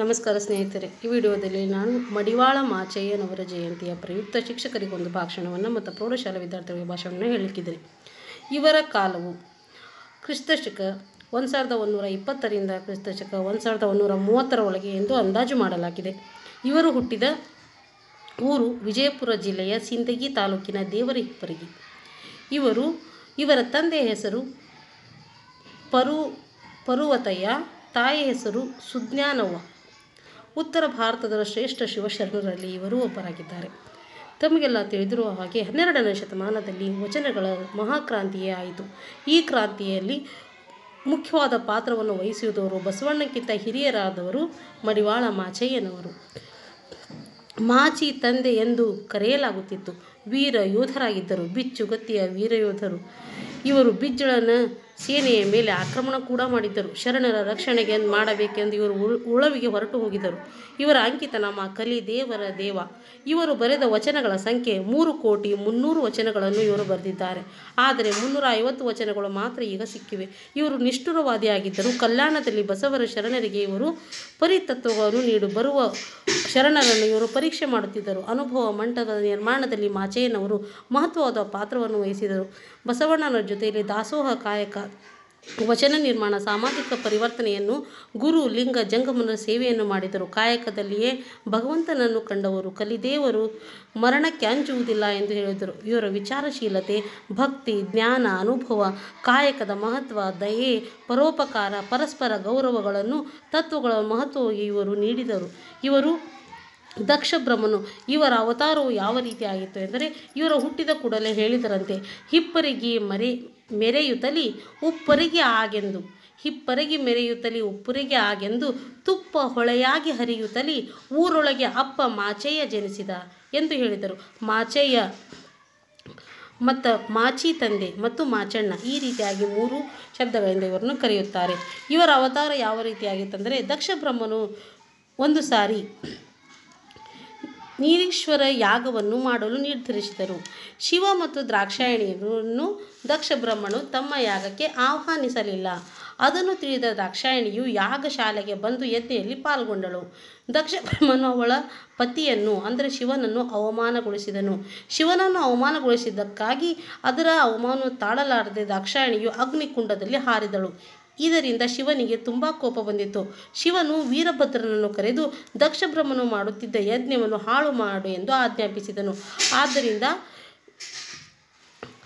ನಮಸ್ಕಾರ ಸ್ನೇಹಿತರೆ ಈ ವಿಡಿಯೋದಲ್ಲಿ ನಾನು ಮಡಿವಾಳ ಮಾಚಯ್ಯನವರ ಜಯಂತಿಯ ಪ್ರಯುಕ್ತ ಶಿಕ್ಷಕರಿಗೊಂದು ಭಾಷಣವನ್ನು ಮತ್ತು ಪ್ರೌಢಶಾಲಾ ವಿದ್ಯಾರ್ಥಿಗಳಿಗೆ ಭಾಷಣವನ್ನು ಹೇಳಲಿಕ್ಕಿದ್ದೇನೆ ಇವರ ಕಾಲವು ಕ್ರಿಸ್ತಶಕ ಒಂದು ಸಾವಿರದ ಒಂದೂರ ಇಪ್ಪತ್ತರಿಂದ ಕ್ರಿಸ್ತಶಕ ಒಂದು ಸಾವಿರದ ಒಂದೂರ ಮೂವತ್ತರ ಒಳಗೆ ಎಂದು ಅಂದಾಜು ಮಾಡಲಾಗಿದೆ ಇವರು ಹುಟ್ಟಿದ ಊರು ವಿಜಯಪುರ ಜಿಲ್ಲೆಯ ಸಿಂದಗಿ ತಾಲೂಕಿನ ದೇವರ ಹಿಪ್ಪರಗಿ ಇವರು ಇವರ ತಂದೆಯ ಹೆಸರು ಪರು ಪರುವತಯ್ಯ ತಾಯಿ ಹೆಸರು ಸುಜ್ಞಾನವ್ವ ಉತ್ತರ ಭಾರತದ ಶ್ರೇಷ್ಠ ಶಿವಶರಣರಲ್ಲಿ ಇವರು ಒಬ್ಬರಾಗಿದ್ದಾರೆ ತಮಗೆಲ್ಲ ತಿಳಿದಿರುವ ಹಾಗೆ ಹನ್ನೆರಡನೇ ಶತಮಾನದಲ್ಲಿ ವಚನಗಳ ಮಹಾಕ್ರಾಂತಿಯೇ ಆಯಿತು ಈ ಕ್ರಾಂತಿಯಲ್ಲಿ ಮುಖ್ಯವಾದ ಪಾತ್ರವನ್ನು ವಹಿಸುವುದವರು ಬಸವಣ್ಣಕ್ಕಿಂತ ಹಿರಿಯರಾದವರು ಮಡಿವಾಳ ಮಾಚಯ್ಯನವರು ಮಾಚಿ ತಂದೆ ಎಂದು ಕರೆಯಲಾಗುತ್ತಿತ್ತು ವೀರ ಯೋಧರಾಗಿದ್ದರು ಬಿಚ್ಚುಗತ್ತಿಯ ವೀರಯೋಧರು ಇವರು ಬಿಜ್ಜಳನ ಸೇನೆಯ ಮೇಲೆ ಆಕ್ರಮಣ ಕೂಡ ಮಾಡಿದ್ದರು ಶರಣರ ರಕ್ಷಣೆಗೆ ಮಾಡಬೇಕೆಂದು ಇವರು ಉಳವಿಗೆ ಹೊರಟು ಹೋಗಿದರು ಇವರ ನಮ್ಮ ಕಲಿ ದೇವರ ದೇವ ಇವರು ಬರೆದ ವಚನಗಳ ಸಂಖ್ಯೆ ಮೂರು ಕೋಟಿ ಮುನ್ನೂರು ವಚನಗಳನ್ನು ಇವರು ಬರೆದಿದ್ದಾರೆ ಆದರೆ ಮುನ್ನೂರ ಐವತ್ತು ವಚನಗಳು ಮಾತ್ರ ಈಗ ಸಿಕ್ಕಿವೆ ಇವರು ನಿಷ್ಠುರವಾದಿಯಾಗಿದ್ದರು ಕಲ್ಯಾಣದಲ್ಲಿ ಬಸವರ ಶರಣರಿಗೆ ಇವರು ಪರಿತತ್ವವನ್ನು ನೀಡು ಬರುವ ಶರಣರನ್ನು ಇವರು ಪರೀಕ್ಷೆ ಮಾಡುತ್ತಿದ್ದರು ಅನುಭವ ಮಂಟಪದ ನಿರ್ಮಾಣದಲ್ಲಿ ಮಾಚೇನವರು ಮಹತ್ವವಾದ ಪಾತ್ರವನ್ನು ವಹಿಸಿದರು ಬಸವಣ್ಣನ ಜೊತೆಯಲ್ಲಿ ದಾಸೋಹ ಕಾಯಕ ವಚನ ನಿರ್ಮಾಣ ಸಾಮಾಜಿಕ ಪರಿವರ್ತನೆಯನ್ನು ಗುರು ಲಿಂಗ ಜಂಗಮನ ಸೇವೆಯನ್ನು ಮಾಡಿದರು ಕಾಯಕದಲ್ಲಿಯೇ ಭಗವಂತನನ್ನು ಕಂಡವರು ಕಲಿದೇವರು ಮರಣಕ್ಕೆ ಅಂಜುವುದಿಲ್ಲ ಎಂದು ಹೇಳಿದರು ಇವರ ವಿಚಾರಶೀಲತೆ ಭಕ್ತಿ ಜ್ಞಾನ ಅನುಭವ ಕಾಯಕದ ಮಹತ್ವ ದಯೆ ಪರೋಪಕಾರ ಪರಸ್ಪರ ಗೌರವಗಳನ್ನು ತತ್ವಗಳ ಮಹತ್ವವಾಗಿ ಇವರು ನೀಡಿದರು ಇವರು ದಕ್ಷ ಇವರ ಅವತಾರವು ಯಾವ ರೀತಿ ಆಗಿತ್ತು ಎಂದರೆ ಇವರ ಹುಟ್ಟಿದ ಕೂಡಲೇ ಹೇಳಿದರಂತೆ ಹಿಪ್ಪರಿಗೆ ಮರೆ ಮೆರೆಯುತ್ತಲಿ ಉಪ್ಪರಿಗೆ ಆಗೆಂದು ಹಿಪ್ಪರಗಿ ಮೆರೆಯುತ್ತಲಿ ಉಪ್ಪರಿಗೆ ಆಗೆಂದು ತುಪ್ಪ ಹೊಳೆಯಾಗಿ ಹರಿಯುತ್ತಲಿ ಊರೊಳಗೆ ಅಪ್ಪ ಮಾಚಯ್ಯ ಜನಿಸಿದ ಎಂದು ಹೇಳಿದರು ಮಾಚಯ್ಯ ಮತ್ತು ಮಾಚಿ ತಂದೆ ಮತ್ತು ಮಾಚಣ್ಣ ಈ ರೀತಿಯಾಗಿ ಮೂರು ಶಬ್ದಗಳಿಂದ ಇವರನ್ನು ಕರೆಯುತ್ತಾರೆ ಇವರ ಅವತಾರ ಯಾವ ರೀತಿಯಾಗಿತ್ತಂದರೆ ದಕ್ಷ ಬ್ರಹ್ಮನು ಒಂದು ಸಾರಿ ನೀರೀಶ್ವರ ಯಾಗವನ್ನು ಮಾಡಲು ನಿರ್ಧರಿಸಿದರು ಶಿವ ಮತ್ತು ದ್ರಾಕ್ಷಾಯಣಿಯನ್ನು ದಕ್ಷ ಬ್ರಹ್ಮನು ತಮ್ಮ ಯಾಗಕ್ಕೆ ಆಹ್ವಾನಿಸಲಿಲ್ಲ ಅದನ್ನು ತಿಳಿದ ಯಾಗ ಯಾಗಶಾಲೆಗೆ ಬಂದು ಯಜ್ಞೆಯಲ್ಲಿ ಪಾಲ್ಗೊಂಡಳು ದಕ್ಷ ಬ್ರಹ್ಮನು ಅವಳ ಪತಿಯನ್ನು ಅಂದರೆ ಶಿವನನ್ನು ಅವಮಾನಗೊಳಿಸಿದನು ಶಿವನನ್ನು ಅವಮಾನಗೊಳಿಸಿದ್ದಕ್ಕಾಗಿ ಅದರ ಅವಮಾನ ತಾಳಲಾರದೆ ದ್ರಾಕ್ಷಾಯಣಿಯು ಅಗ್ನಿಕುಂಡದಲ್ಲಿ ಹಾರಿದಳು ಇದರಿಂದ ಶಿವನಿಗೆ ತುಂಬ ಕೋಪ ಬಂದಿತ್ತು ಶಿವನು ವೀರಭದ್ರನನ್ನು ಕರೆದು ದಕ್ಷಬ್ರಹ್ಮನು ಮಾಡುತ್ತಿದ್ದ ಯಜ್ಞವನ್ನು ಹಾಳು ಮಾಡು ಎಂದು ಆಜ್ಞಾಪಿಸಿದನು ಆದ್ದರಿಂದ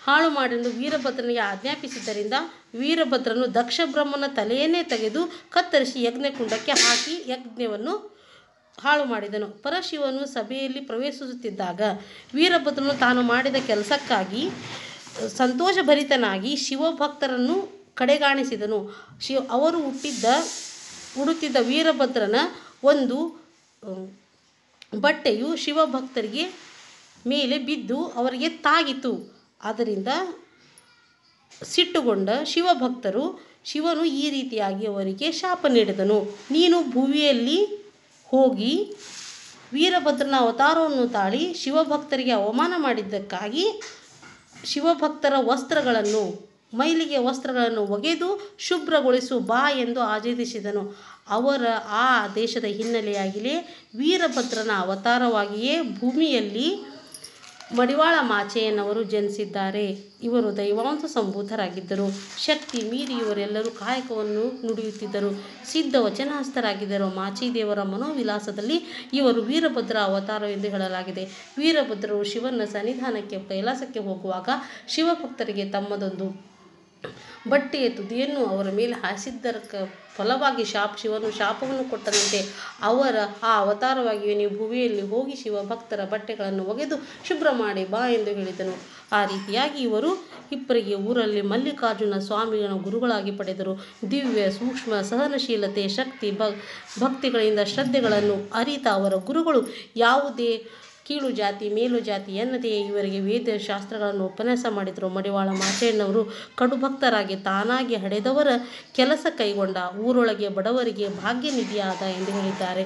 ಹಾಳು ಮಾಡೆಂದು ವೀರಭದ್ರನಿಗೆ ಆಜ್ಞಾಪಿಸಿದ್ದರಿಂದ ವೀರಭದ್ರನು ದಕ್ಷಬ್ರಹ್ಮನ ತಲೆಯನ್ನೇ ತೆಗೆದು ಕತ್ತರಿಸಿ ಯಜ್ಞಕುಂಡಕ್ಕೆ ಹಾಕಿ ಯಜ್ಞವನ್ನು ಹಾಳು ಮಾಡಿದನು ಪರಶಿವನು ಸಭೆಯಲ್ಲಿ ಪ್ರವೇಶಿಸುತ್ತಿದ್ದಾಗ ವೀರಭದ್ರನು ತಾನು ಮಾಡಿದ ಕೆಲಸಕ್ಕಾಗಿ ಸಂತೋಷಭರಿತನಾಗಿ ಶಿವಭಕ್ತರನ್ನು ಕಡೆಗಾಣಿಸಿದನು ಶಿವ ಅವರು ಹುಟ್ಟಿದ್ದ ಉಡುತ್ತಿದ್ದ ವೀರಭದ್ರನ ಒಂದು ಬಟ್ಟೆಯು ಶಿವಭಕ್ತರಿಗೆ ಮೇಲೆ ಬಿದ್ದು ಅವರಿಗೆ ತಾಗಿತು ಆದ್ದರಿಂದ ಸಿಟ್ಟುಗೊಂಡ ಶಿವಭಕ್ತರು ಶಿವನು ಈ ರೀತಿಯಾಗಿ ಅವರಿಗೆ ಶಾಪ ನೀಡಿದನು ನೀನು ಭುವಿಯಲ್ಲಿ ಹೋಗಿ ವೀರಭದ್ರನ ಅವತಾರವನ್ನು ತಾಳಿ ಶಿವಭಕ್ತರಿಗೆ ಅವಮಾನ ಮಾಡಿದ್ದಕ್ಕಾಗಿ ಶಿವಭಕ್ತರ ವಸ್ತ್ರಗಳನ್ನು ಮೈಲಿಗೆ ವಸ್ತ್ರಗಳನ್ನು ಒಗೆದು ಶುಭ್ರಗೊಳಿಸು ಬಾ ಎಂದು ಆದೇಶಿಸಿದನು ಅವರ ಆ ದೇಶದ ಹಿನ್ನೆಲೆಯಾಗಿಯೇ ವೀರಭದ್ರನ ಅವತಾರವಾಗಿಯೇ ಭೂಮಿಯಲ್ಲಿ ಮಡಿವಾಳ ಮಾಚೆಯನ್ನವರು ಜನಿಸಿದ್ದಾರೆ ಇವರು ದೈವಾಂಶ ಸಂಭೂತರಾಗಿದ್ದರು ಶಕ್ತಿ ಮೀರಿ ಇವರೆಲ್ಲರೂ ಕಾಯಕವನ್ನು ನುಡಿಯುತ್ತಿದ್ದರು ಸಿದ್ಧ ವಚನಹಸ್ತರಾಗಿದ್ದರು ಮಾಚಿದೇವರ ಮನೋವಿಲಾಸದಲ್ಲಿ ಇವರು ವೀರಭದ್ರ ಅವತಾರ ಎಂದು ಹೇಳಲಾಗಿದೆ ವೀರಭದ್ರರು ಶಿವನ ಸನ್ನಿಧಾನಕ್ಕೆ ಕೈಲಾಸಕ್ಕೆ ಹೋಗುವಾಗ ಶಿವಭಕ್ತರಿಗೆ ತಮ್ಮದೊಂದು ಬಟ್ಟೆಯ ತುದಿಯನ್ನು ಅವರ ಮೇಲೆ ಹಾಸಿದ್ದರ ಫಲವಾಗಿ ಶಾಪ ಶಿವನು ಶಾಪವನ್ನು ಕೊಟ್ಟನಂತೆ ಅವರ ಆ ಅವತಾರವಾಗಿಯೇ ನೀವು ಭುವಿಯಲ್ಲಿ ಹೋಗಿ ಶಿವ ಭಕ್ತರ ಬಟ್ಟೆಗಳನ್ನು ಒಗೆದು ಶುಭ್ರ ಮಾಡಿ ಬಾ ಎಂದು ಹೇಳಿದನು ಆ ರೀತಿಯಾಗಿ ಇವರು ಇಬ್ಬರಿಗೆ ಊರಲ್ಲಿ ಮಲ್ಲಿಕಾರ್ಜುನ ಸ್ವಾಮಿಯನ್ನು ಗುರುಗಳಾಗಿ ಪಡೆದರು ದಿವ್ಯ ಸೂಕ್ಷ್ಮ ಸಹನಶೀಲತೆ ಶಕ್ತಿ ಭಕ್ತಿಗಳಿಂದ ಶ್ರದ್ಧೆಗಳನ್ನು ಅರಿತ ಅವರ ಗುರುಗಳು ಯಾವುದೇ ಕೀಳು ಜಾತಿ ಮೇಲು ಜಾತಿ ಎನ್ನದೇ ಇವರಿಗೆ ವೇದ ಶಾಸ್ತ್ರಗಳನ್ನು ಉಪನ್ಯಾಸ ಮಾಡಿದರು ಮಡಿವಾಳ ಕಡು ಕಡುಭಕ್ತರಾಗಿ ತಾನಾಗಿ ಹಡೆದವರ ಕೆಲಸ ಕೈಗೊಂಡ ಊರೊಳಗೆ ಬಡವರಿಗೆ ಭಾಗ್ಯ ನಿಧಿಯಾದ ಎಂದು ಹೇಳಿದ್ದಾರೆ